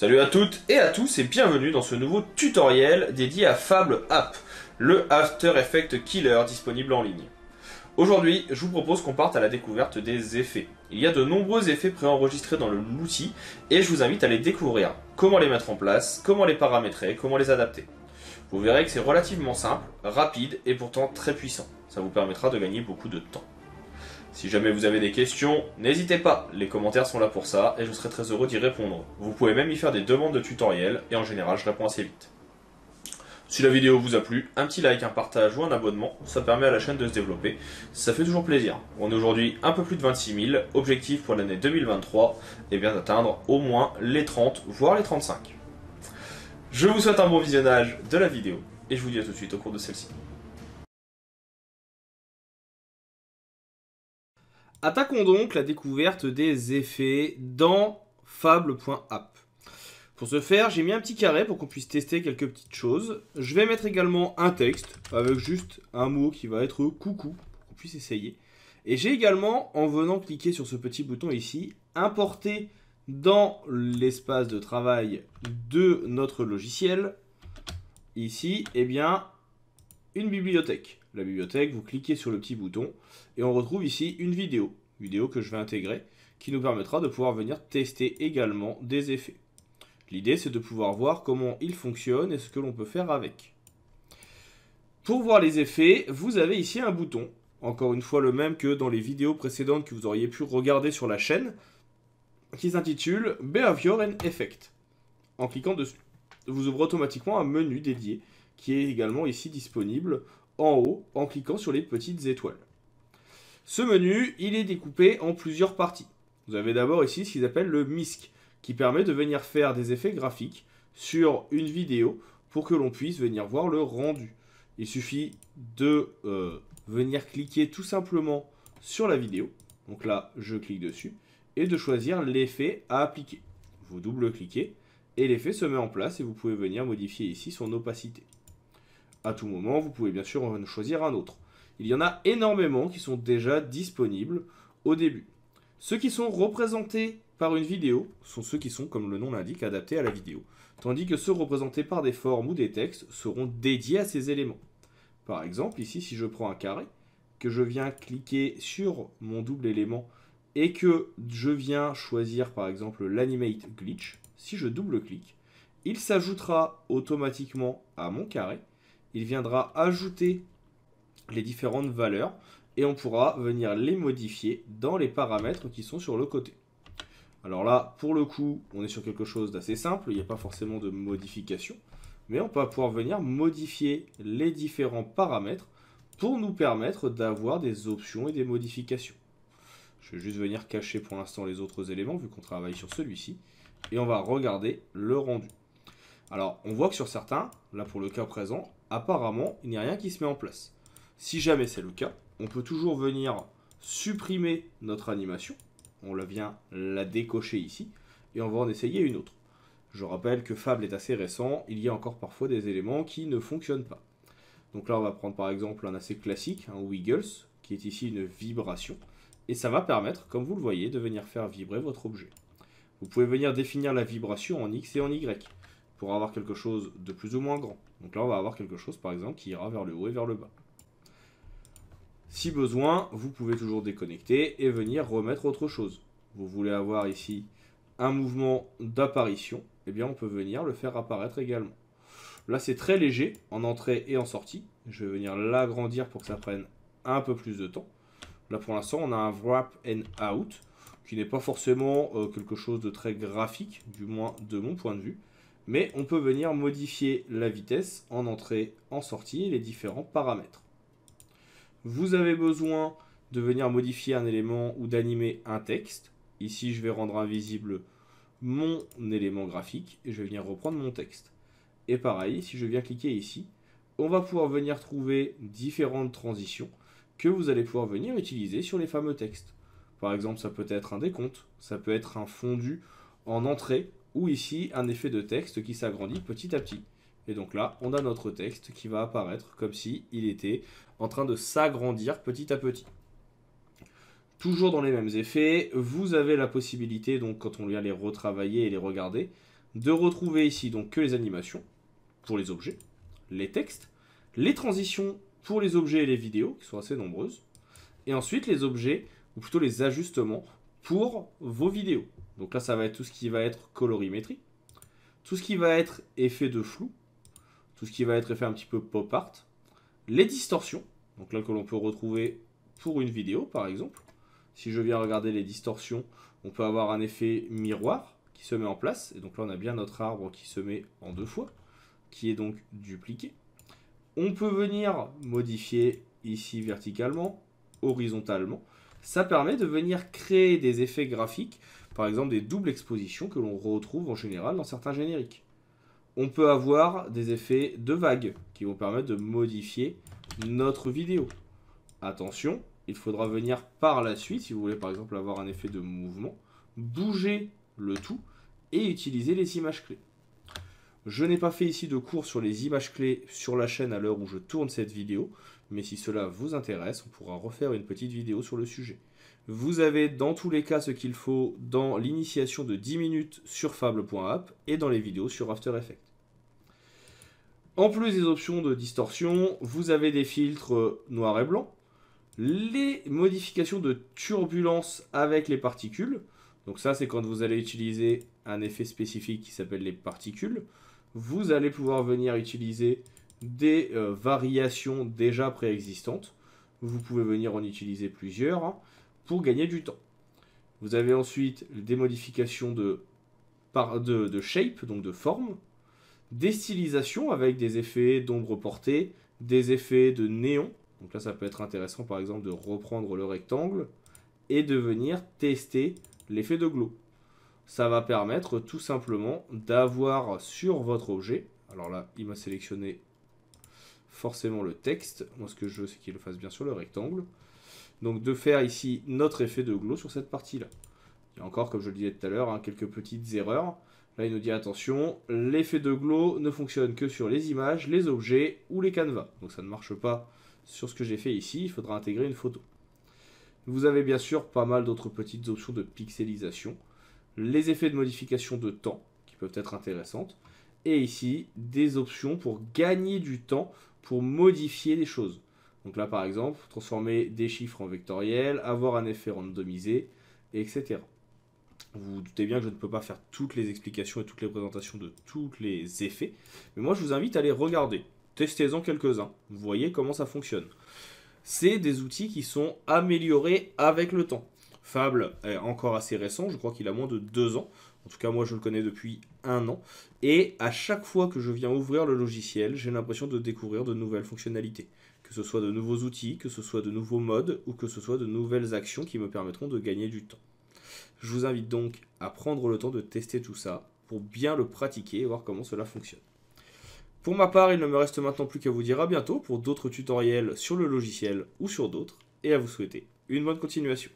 Salut à toutes et à tous et bienvenue dans ce nouveau tutoriel dédié à Fable App, le After Effect Killer disponible en ligne. Aujourd'hui, je vous propose qu'on parte à la découverte des effets. Il y a de nombreux effets préenregistrés dans l'outil et je vous invite à les découvrir. Comment les mettre en place, comment les paramétrer, comment les adapter. Vous verrez que c'est relativement simple, rapide et pourtant très puissant. Ça vous permettra de gagner beaucoup de temps. Si jamais vous avez des questions, n'hésitez pas, les commentaires sont là pour ça et je serai très heureux d'y répondre. Vous pouvez même y faire des demandes de tutoriels et en général je réponds assez vite. Si la vidéo vous a plu, un petit like, un partage ou un abonnement, ça permet à la chaîne de se développer. Ça fait toujours plaisir. On est aujourd'hui un peu plus de 26 000, objectif pour l'année 2023, et eh bien d'atteindre au moins les 30, voire les 35. Je vous souhaite un bon visionnage de la vidéo, et je vous dis à tout de suite au cours de celle-ci. Attaquons donc la découverte des effets dans fable.app. Pour ce faire, j'ai mis un petit carré pour qu'on puisse tester quelques petites choses. Je vais mettre également un texte avec juste un mot qui va être coucou pour qu'on puisse essayer. Et j'ai également, en venant cliquer sur ce petit bouton ici, importé dans l'espace de travail de notre logiciel, ici, eh bien, une bibliothèque la bibliothèque, vous cliquez sur le petit bouton et on retrouve ici une vidéo, vidéo que je vais intégrer, qui nous permettra de pouvoir venir tester également des effets. L'idée c'est de pouvoir voir comment ils fonctionnent et ce que l'on peut faire avec. Pour voir les effets, vous avez ici un bouton, encore une fois le même que dans les vidéos précédentes que vous auriez pu regarder sur la chaîne, qui s'intitule Behavior and Effect. En cliquant dessus, vous ouvrez automatiquement un menu dédié qui est également ici disponible en haut en cliquant sur les petites étoiles. Ce menu, il est découpé en plusieurs parties. Vous avez d'abord ici ce qu'ils appellent le MISC, qui permet de venir faire des effets graphiques sur une vidéo pour que l'on puisse venir voir le rendu. Il suffit de euh, venir cliquer tout simplement sur la vidéo. Donc là, je clique dessus et de choisir l'effet à appliquer. Vous double-cliquez et l'effet se met en place et vous pouvez venir modifier ici son opacité à tout moment, vous pouvez bien sûr en choisir un autre. Il y en a énormément qui sont déjà disponibles au début. Ceux qui sont représentés par une vidéo sont ceux qui sont, comme le nom l'indique, adaptés à la vidéo, tandis que ceux représentés par des formes ou des textes seront dédiés à ces éléments. Par exemple, ici, si je prends un carré, que je viens cliquer sur mon double élément et que je viens choisir par exemple l'animate glitch, si je double-clique, il s'ajoutera automatiquement à mon carré il viendra ajouter les différentes valeurs et on pourra venir les modifier dans les paramètres qui sont sur le côté. Alors là, pour le coup, on est sur quelque chose d'assez simple, il n'y a pas forcément de modification, mais on va pouvoir venir modifier les différents paramètres pour nous permettre d'avoir des options et des modifications. Je vais juste venir cacher pour l'instant les autres éléments, vu qu'on travaille sur celui-ci, et on va regarder le rendu. Alors, on voit que sur certains, là pour le cas présent, apparemment, il n'y a rien qui se met en place. Si jamais c'est le cas, on peut toujours venir supprimer notre animation. On la vient la décocher ici et on va en essayer une autre. Je rappelle que Fable est assez récent, il y a encore parfois des éléments qui ne fonctionnent pas. Donc là, on va prendre par exemple un assez classique, un Wiggles, qui est ici une vibration. Et ça va permettre, comme vous le voyez, de venir faire vibrer votre objet. Vous pouvez venir définir la vibration en X et en Y pour avoir quelque chose de plus ou moins grand. Donc là, on va avoir quelque chose, par exemple, qui ira vers le haut et vers le bas. Si besoin, vous pouvez toujours déconnecter et venir remettre autre chose. Vous voulez avoir ici un mouvement d'apparition, eh bien on peut venir le faire apparaître également. Là, c'est très léger en entrée et en sortie. Je vais venir l'agrandir pour que ça prenne un peu plus de temps. Là, pour l'instant, on a un wrap and out qui n'est pas forcément euh, quelque chose de très graphique, du moins de mon point de vue mais on peut venir modifier la vitesse en entrée, en sortie, les différents paramètres. Vous avez besoin de venir modifier un élément ou d'animer un texte. Ici, je vais rendre invisible mon élément graphique et je vais venir reprendre mon texte. Et pareil, si je viens cliquer ici, on va pouvoir venir trouver différentes transitions que vous allez pouvoir venir utiliser sur les fameux textes. Par exemple, ça peut être un décompte, ça peut être un fondu en entrée ou ici un effet de texte qui s'agrandit petit à petit. Et donc là, on a notre texte qui va apparaître comme si il était en train de s'agrandir petit à petit. Toujours dans les mêmes effets, vous avez la possibilité, donc quand on vient les retravailler et les regarder, de retrouver ici donc que les animations pour les objets, les textes, les transitions pour les objets et les vidéos, qui sont assez nombreuses, et ensuite les objets, ou plutôt les ajustements pour vos vidéos. Donc là, ça va être tout ce qui va être colorimétrie, tout ce qui va être effet de flou, tout ce qui va être effet un petit peu pop art, les distorsions, donc là que l'on peut retrouver pour une vidéo par exemple. Si je viens regarder les distorsions, on peut avoir un effet miroir qui se met en place. Et donc là, on a bien notre arbre qui se met en deux fois, qui est donc dupliqué. On peut venir modifier ici verticalement, horizontalement ça permet de venir créer des effets graphiques, par exemple des doubles expositions que l'on retrouve en général dans certains génériques. On peut avoir des effets de vagues qui vont permettre de modifier notre vidéo. Attention, il faudra venir par la suite, si vous voulez par exemple avoir un effet de mouvement, bouger le tout et utiliser les images clés. Je n'ai pas fait ici de cours sur les images clés sur la chaîne à l'heure où je tourne cette vidéo, mais si cela vous intéresse, on pourra refaire une petite vidéo sur le sujet. Vous avez dans tous les cas ce qu'il faut dans l'initiation de 10 minutes sur fable.app et dans les vidéos sur After Effects. En plus des options de distorsion, vous avez des filtres noir et blanc, les modifications de turbulence avec les particules. Donc ça, c'est quand vous allez utiliser un effet spécifique qui s'appelle les particules vous allez pouvoir venir utiliser des euh, variations déjà préexistantes. Vous pouvez venir en utiliser plusieurs hein, pour gagner du temps. Vous avez ensuite des modifications de, de shape, donc de forme, des stylisations avec des effets d'ombre portée, des effets de néon. Donc là, ça peut être intéressant, par exemple, de reprendre le rectangle et de venir tester l'effet de glow ça va permettre tout simplement d'avoir sur votre objet, alors là, il m'a sélectionné forcément le texte. Moi, ce que je veux, c'est qu'il le fasse bien sur le rectangle. Donc, de faire ici notre effet de glow sur cette partie-là. Il y a encore, comme je le disais tout à l'heure, hein, quelques petites erreurs. Là, il nous dit, attention, l'effet de glow ne fonctionne que sur les images, les objets ou les canevas. Donc, ça ne marche pas sur ce que j'ai fait ici. Il faudra intégrer une photo. Vous avez bien sûr pas mal d'autres petites options de pixelisation les effets de modification de temps qui peuvent être intéressantes, et ici des options pour gagner du temps pour modifier des choses. Donc là par exemple, transformer des chiffres en vectoriels, avoir un effet randomisé, etc. Vous, vous doutez bien que je ne peux pas faire toutes les explications et toutes les présentations de tous les effets, mais moi je vous invite à les regarder. Testez-en quelques-uns, vous voyez comment ça fonctionne. C'est des outils qui sont améliorés avec le temps. Fable est encore assez récent, je crois qu'il a moins de deux ans. En tout cas, moi, je le connais depuis un an. Et à chaque fois que je viens ouvrir le logiciel, j'ai l'impression de découvrir de nouvelles fonctionnalités. Que ce soit de nouveaux outils, que ce soit de nouveaux modes, ou que ce soit de nouvelles actions qui me permettront de gagner du temps. Je vous invite donc à prendre le temps de tester tout ça pour bien le pratiquer et voir comment cela fonctionne. Pour ma part, il ne me reste maintenant plus qu'à vous dire à bientôt pour d'autres tutoriels sur le logiciel ou sur d'autres, et à vous souhaiter une bonne continuation.